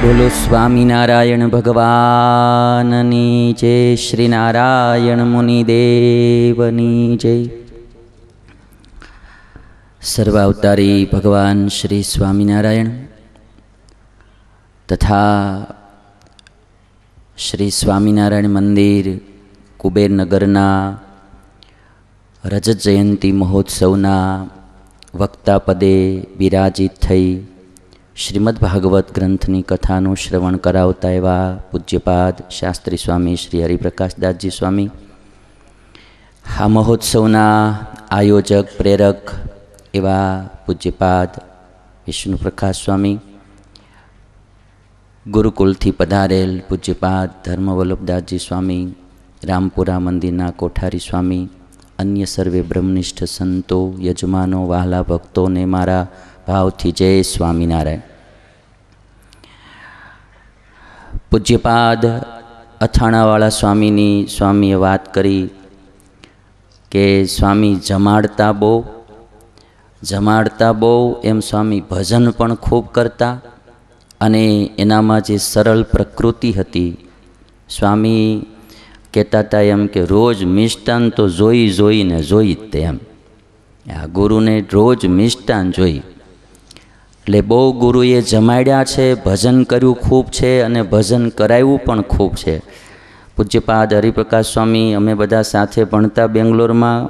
બોલો સ્વામિનારાયણ ભગવાનની જય શ્રી નારાયણ મુનિદેવની જય સર્વાવતારી ભગવાન શ્રી સ્વામિનારાયણ તથા શ્રી સ્વામિનારાયણ મંદિર કુબેરનગરના રજત જયંતિ મહોત્સવના વક્તા પદે બિરાજિત થઈ શ્રીમદ્ ભાગવત ગ્રંથની કથાનું શ્રવણ કરાવતા એવા પૂજ્યપાદ શાસ્ત્રી સ્વામી શ્રી હરિપ્રકાશદાસજી સ્વામી આ મહોત્સવના આયોજક પ્રેરક એવા પૂજ્યપાદ વિષ્ણુપ્રકાશ સ્વામી ગુરુકુલથી પધારેલ પૂજ્યપાદ ધર્મવલ્લભદાસજી સ્વામી રામપુરા મંદિરના કોઠારી સ્વામી અન્ય સર્વે બ્રહ્મનિષ્ઠ સંતો યજમાનો વહાલા ભક્તોને મારા ભાવથી જય સ્વામિનારાયણ પૂજ્યપાદ અથાણાવાળા સ્વામીની સ્વામીએ વાત કરી કે સ્વામી જમાડતા બહુ જમાડતા બહુ એમ સ્વામી ભજન પણ ખૂબ કરતા અને એનામાં જે સરળ પ્રકૃતિ હતી સ્વામી કહેતા હતા એમ કે રોજ મિષ્ટાન તો જોઈ જોઈને જોઈ જ તે એમ આ ગુરુને રોજ મિષ્ટાન જોઈ એટલે બહુ ગુરુએ જમાડ્યા છે ભજન કર્યું ખૂબ છે અને ભજન કરાવ્યું પણ ખૂબ છે પૂજ્યપાદ હરિપ્રકાશ સ્વામી અમે બધા સાથે ભણતા બેંગ્લોરમાં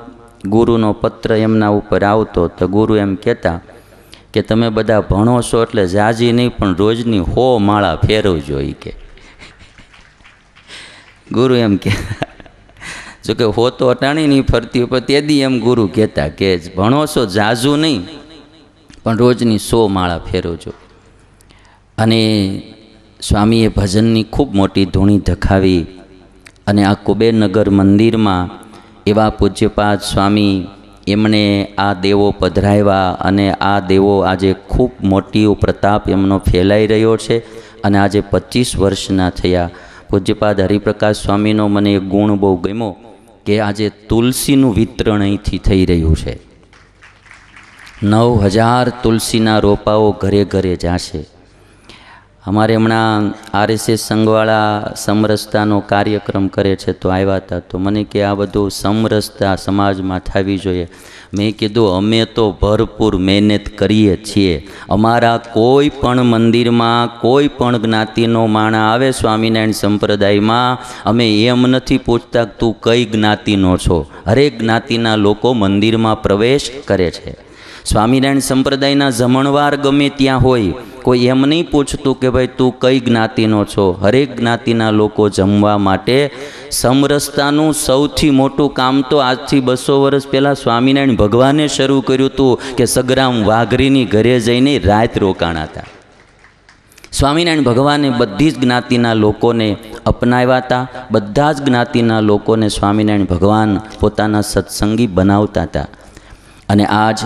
ગુરુનો પત્ર એમના ઉપર આવતો તો ગુરુ એમ કહેતા કે તમે બધા ભણો છો એટલે જાજી નહીં પણ રોજની હો માળા ફેરવજો એ કે ગુરુ એમ કે જોકે હો તો અટાણી નહીં ફરતી ઉપર તેદી એમ ગુરુ કહેતા કે ભણો છો જાજુ નહીં પણ રોજની સો માળા ફેરવજો અને સ્વામીએ ભજનની ખૂબ મોટી ધૂણી ધખાવી અને આ કુબેરનગર મંદિરમાં એવા પૂજ્યપાદ સ્વામી એમણે આ દેવો પધરાવ્યા અને આ દેવો આજે ખૂબ મોટી પ્રતાપ એમનો ફેલાઈ રહ્યો છે અને આજે પચીસ વર્ષના થયા પૂજ્યપાદ હરિપ્રકાશ સ્વામીનો મને એક ગુણ બહુ ગમ્યો કે આજે તુલસીનું વિતરણ અહીંથી થઈ રહ્યું છે નવ હજાર તુલસીના રોપાઓ ઘરે ઘરે જાશે અમારે હમણાં આરએસએસ સંઘવાળા સમરસતાનો કાર્યક્રમ કરે છે તો આવ્યા હતા તો મને કે આ બધું સમરસતા સમાજમાં થવી જોઈએ મેં કીધું અમે તો ભરપૂર મહેનત કરીએ છીએ અમારા કોઈ પણ મંદિરમાં કોઈ પણ જ્ઞાતિનો માણા આવે સ્વામિનારાયણ સંપ્રદાયમાં અમે એમ નથી પૂછતા તું કઈ જ્ઞાતિનો છો હરેક જ્ઞાતિના લોકો મંદિરમાં પ્રવેશ કરે છે સ્વામિનારાયણ સંપ્રદાયના જમણવાર ગમે ત્યાં હોય કોઈ એમ નહીં પૂછતું કે ભાઈ તું કઈ જ્ઞાતિનો છો હરેક જ્ઞાતિના લોકો જમવા માટે સમરસતાનું સૌથી મોટું કામ તો આજથી બસો વર્ષ પહેલાં સ્વામિનારાયણ ભગવાને શરૂ કર્યું હતું કે સગરામ વાઘરીની ઘરે જઈને રાત રોકાણા હતા સ્વામિનારાયણ ભગવાને બધી જ જ્ઞાતિના લોકોને અપનાવ્યા હતા બધા જ જ્ઞાતિના લોકોને સ્વામિનારાયણ ભગવાન પોતાના સત્સંગી બનાવતા હતા અને આજ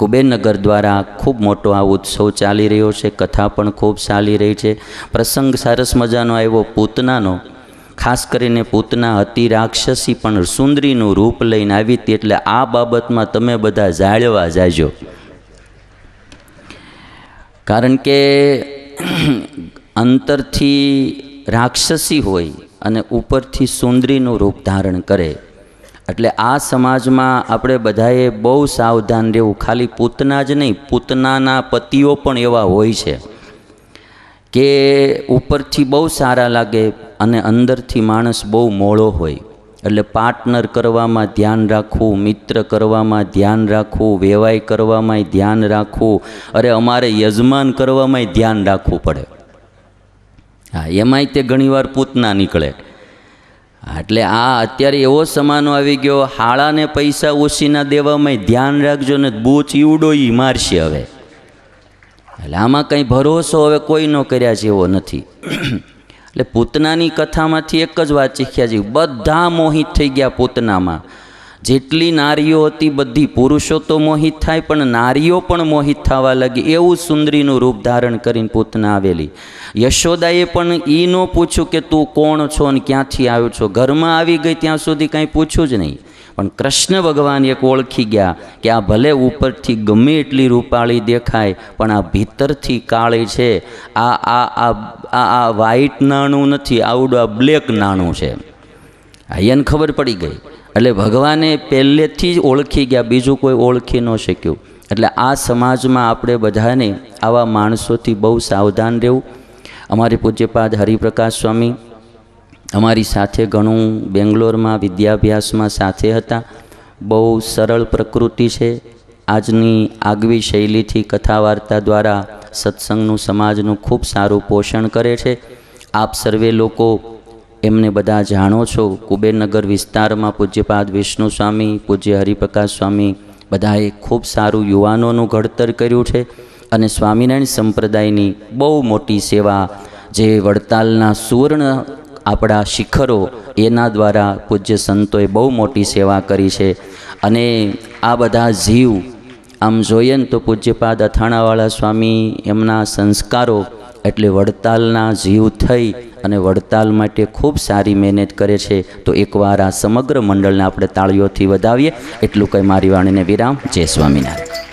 કુબેરનગર દ્વારા ખૂબ મોટો આ ઉત્સવ ચાલી રહ્યો છે કથા પણ ખૂબ ચાલી રહી છે પ્રસંગ સરસ મજાનો આવ્યો પૂતનાનો ખાસ કરીને પૂતના અતિ રાક્ષસી પણ સુંદરીનું રૂપ લઈને આવી હતી એટલે આ બાબતમાં તમે બધા જાળવા જાજો કારણ કે અંતરથી રાક્ષસી હોય અને ઉપરથી સુંદરીનું રૂપ ધારણ કરે એટલે આ સમાજમાં આપણે બધાએ બહુ સાવધાન રહેવું ખાલી પૂતના જ નહીં પૂતનાના પતિઓ પણ એવા હોય છે કે ઉપરથી બહુ સારા લાગે અને અંદરથી માણસ બહુ મોળો હોય એટલે પાર્ટનર કરવામાં ધ્યાન રાખવું મિત્ર કરવામાં ધ્યાન રાખવું વેવાય કરવામાંય ધ્યાન રાખવું અરે અમારે યજમાન કરવામાંય ધ્યાન રાખવું પડે હા એમાંય તે ઘણીવાર પૂતના નીકળે એટલે આ અત્યારે એવો સમાનો આવી ગયો હાળાને પૈસા ઓછીના દેવામાં ધ્યાન રાખજો ને બૂચ ઈવડો ઈ મારશે હવે એટલે આમાં કંઈ ભરોસો હવે કોઈનો કર્યા છે એવો નથી એટલે પૂતનાની કથામાંથી એક જ વાત શીખ્યા છે બધા મોહિત થઈ ગયા પૂતનામાં જેટલી નારીઓ હતી બધી પુરુષો તો મોહિત થાય પણ નારીઓ પણ મોહિત થવા લાગી એવું સુંદરીનું રૂપ ધારણ કરીને પૂતના આવેલી યશોદાએ પણ એ ન પૂછ્યું કે તું કોણ છો ને ક્યાંથી આવ્યો છો ઘરમાં આવી ગઈ ત્યાં સુધી કાંઈ પૂછ્યું જ નહીં પણ કૃષ્ણ ભગવાન એક ઓળખી ગયા કે આ ભલે ઉપરથી ગમે એટલી રૂપાળી દેખાય પણ આ ભીતરથી કાળી છે આ આ આ આ વ્હાઈટ નાણું નથી આવડું આ બ્લેક નાણું છે અહીંયાને ખબર પડી ગઈ એટલે ભગવાને પહેલેથી જ ઓળખી ગયા બીજું કોઈ ઓળખી ન શક્યું એટલે આ સમાજમાં આપણે બધાને આવા માણસોથી બહુ સાવધાન રહેવું અમારી પૂજ્યપાદ હરિપ્રકાશ સ્વામી અમારી સાથે ઘણું બેંગ્લોરમાં વિદ્યાભ્યાસમાં સાથે હતા બહુ સરળ પ્રકૃતિ છે આજની આગવી શૈલીથી કથા વાર્તા દ્વારા સત્સંગનું સમાજનું ખૂબ સારું પોષણ કરે છે આપ સર્વે લોકો એમને બધા જાણો છો કુબેરનગર વિસ્તારમાં પૂજ્યપાદ વિષ્ણુ સ્વામી પૂજ્ય હરિપ્રકાશ સ્વામી બધાએ ખૂબ સારું યુવાનોનું ઘડતર કર્યું છે અને સ્વામિનારાયણ સંપ્રદાયની બહુ મોટી સેવા જે વડતાલના સુવર્ણ આપણા શિખરો એના દ્વારા પૂજ્ય સંતોએ બહુ મોટી સેવા કરી છે અને આ બધા જીવ આમ જોઈએ ને તો પૂજ્યપાદ અથાણાવાળા સ્વામી એમના સંસ્કારો એટલે વડતાલના જીવ થઈ અને વડતાલ માટે ખૂબ સારી મહેનત કરે છે તો એકવાર આ સમગ્ર મંડળને આપણે તાળીઓથી વધાવીએ એટલું કંઈ મારી વાણીને વિરામ જય સ્વામિનારાયણ